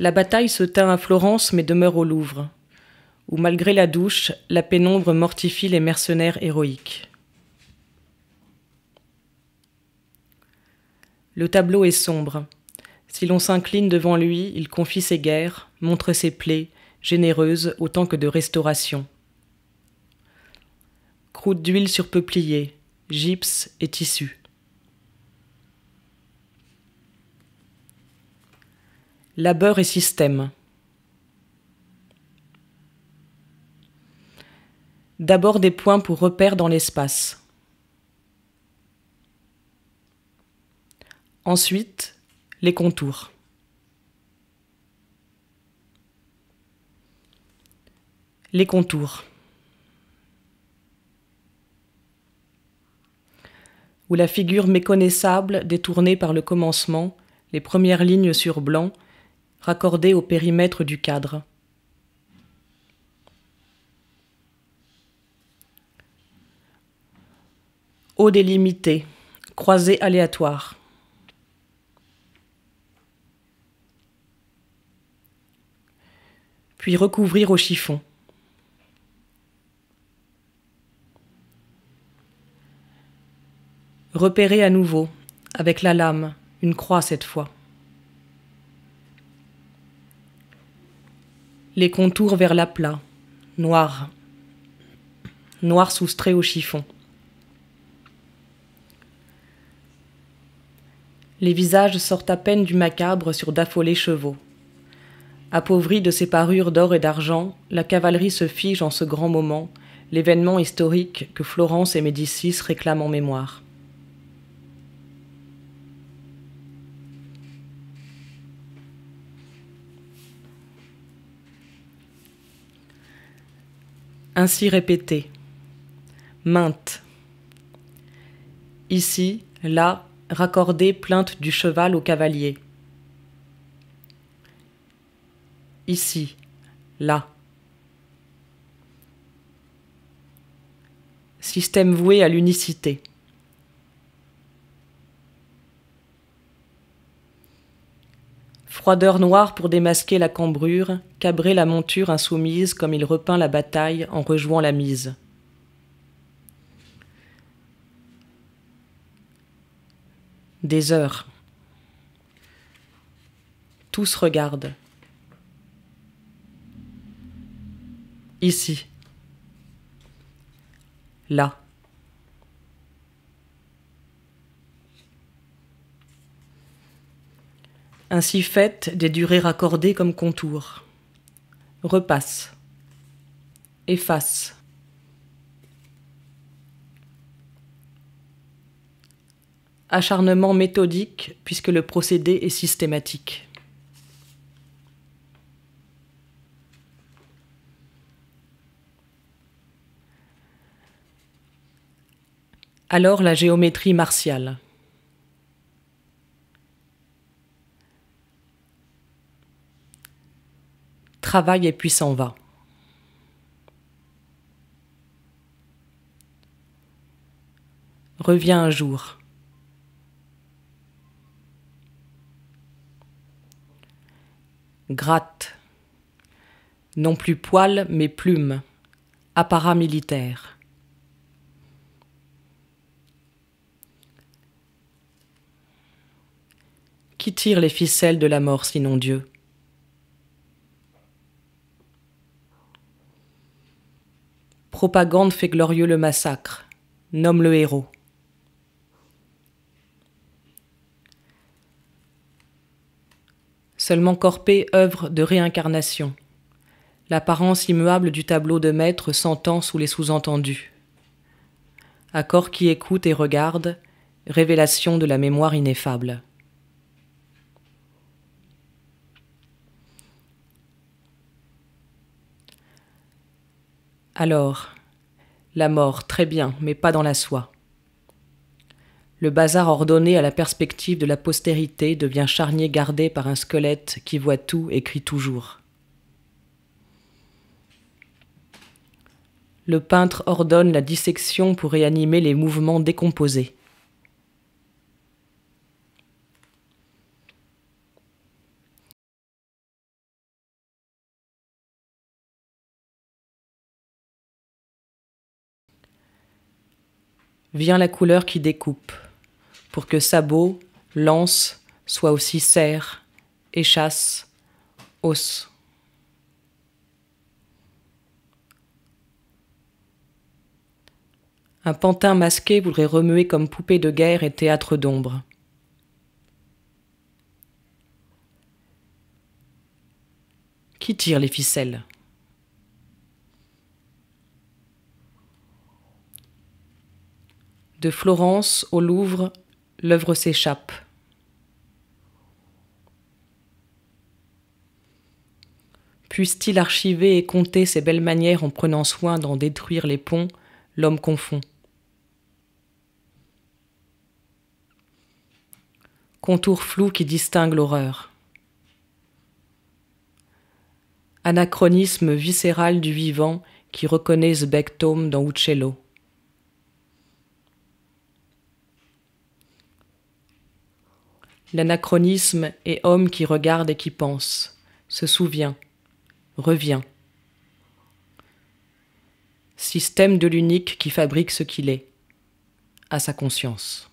La bataille se tint à Florence mais demeure au Louvre, où malgré la douche, la pénombre mortifie les mercenaires héroïques. Le tableau est sombre. Si l'on s'incline devant lui, il confie ses guerres, montre ses plaies, généreuses autant que de restauration. Croûte d'huile sur peuplier, gypse et tissu. labeur et système. D'abord des points pour repères dans l'espace. Ensuite, les contours. Les contours. Ou la figure méconnaissable détournée par le commencement, les premières lignes sur blanc, raccordés au périmètre du cadre. Eau délimité, croisée aléatoire. Puis recouvrir au chiffon. Repérer à nouveau, avec la lame, une croix cette fois. les contours vers la plat, noir, noir soustrait au chiffon. Les visages sortent à peine du macabre sur d'affolés chevaux. Appauvrie de ses parures d'or et d'argent, la cavalerie se fige en ce grand moment, l'événement historique que Florence et Médicis réclament en mémoire. ainsi répété, mainte, Ici, là, raccorder plainte du cheval au cavalier. Ici, là. Système voué à l'unicité. Froideur noire pour démasquer la cambrure, cabrer la monture insoumise comme il repeint la bataille en rejouant la mise. Des heures. Tous regardent. Ici. Là. ainsi faite des durées raccordées comme contour. Repasse. Efface. Acharnement méthodique puisque le procédé est systématique. Alors la géométrie martiale. travaille et puis s'en va. Reviens un jour. Gratte. Non plus poil, mais plume. Apparat militaire. Qui tire les ficelles de la mort sinon Dieu propagande fait glorieux le massacre. Nomme le héros. Seulement corpée œuvre de réincarnation. L'apparence immuable du tableau de maître s'entend sous les sous-entendus. Accord qui écoute et regarde, révélation de la mémoire ineffable. Alors, la mort, très bien, mais pas dans la soie. Le bazar ordonné à la perspective de la postérité devient charnier gardé par un squelette qui voit tout et crie toujours. Le peintre ordonne la dissection pour réanimer les mouvements décomposés. vient la couleur qui découpe, pour que sabot, lance, soit aussi serre, chasse os. Un pantin masqué voudrait remuer comme poupée de guerre et théâtre d'ombre. Qui tire les ficelles De Florence au Louvre, l'œuvre s'échappe. Puisse-t-il archiver et compter ses belles manières en prenant soin d'en détruire les ponts, l'homme confond. Contour flou qui distingue l'horreur. Anachronisme viscéral du vivant qui reconnaît Zbectome dans Uccello. L'anachronisme est homme qui regarde et qui pense, se souvient, revient. Système de l'unique qui fabrique ce qu'il est, à sa conscience.